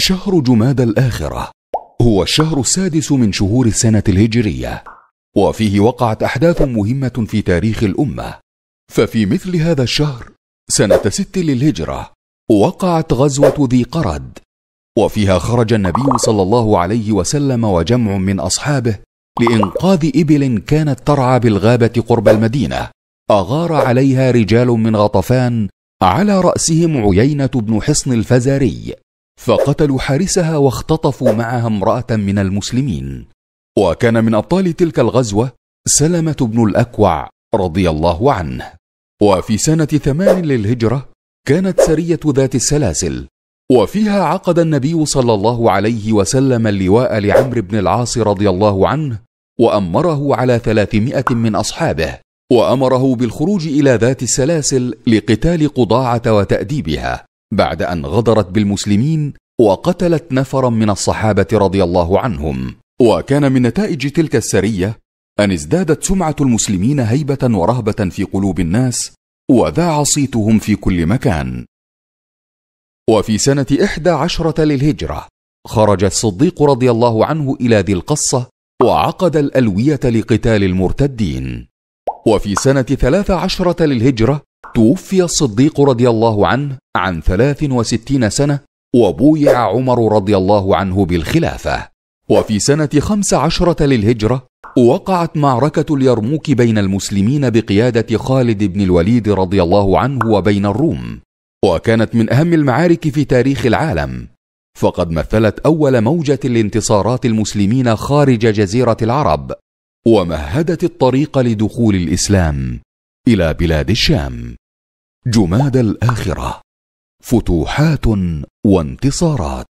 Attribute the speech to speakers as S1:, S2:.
S1: شهر جماد الآخرة هو الشهر السادس من شهور السنة الهجرية وفيه وقعت أحداث مهمة في تاريخ الأمة ففي مثل هذا الشهر سنة ست للهجرة وقعت غزوة ذي قرد وفيها خرج النبي صلى الله عليه وسلم وجمع من أصحابه لإنقاذ إبل كانت ترعى بالغابة قرب المدينة أغار عليها رجال من غطفان على رأسهم عيينة بن حصن الفزاري فقتلوا حارسها واختطفوا معها امراه من المسلمين وكان من ابطال تلك الغزوه سلمه بن الاكوع رضي الله عنه وفي سنه ثمان للهجره كانت سريه ذات السلاسل وفيها عقد النبي صلى الله عليه وسلم اللواء لعمرو بن العاص رضي الله عنه وامره على ثلاثمائه من اصحابه وامره بالخروج الى ذات السلاسل لقتال قضاعه وتاديبها بعد ان غدرت بالمسلمين وقتلت نفرا من الصحابه رضي الله عنهم وكان من نتائج تلك السريه ان ازدادت سمعه المسلمين هيبه ورهبه في قلوب الناس وذاع صيتهم في كل مكان وفي سنه احدى عشره للهجره خرج الصديق رضي الله عنه الى ذي القصه وعقد الالويه لقتال المرتدين وفي سنه ثلاث عشره للهجره توفي الصديق رضي الله عنه عن 63 سنة وبويع عمر رضي الله عنه بالخلافة وفي سنة خمس عشرة للهجرة وقعت معركة اليرموك بين المسلمين بقيادة خالد بن الوليد رضي الله عنه وبين الروم وكانت من أهم المعارك في تاريخ العالم فقد مثلت أول موجة لانتصارات المسلمين خارج جزيرة العرب ومهدت الطريق لدخول الإسلام إلى بلاد الشام جماد الآخرة فتوحات وانتصارات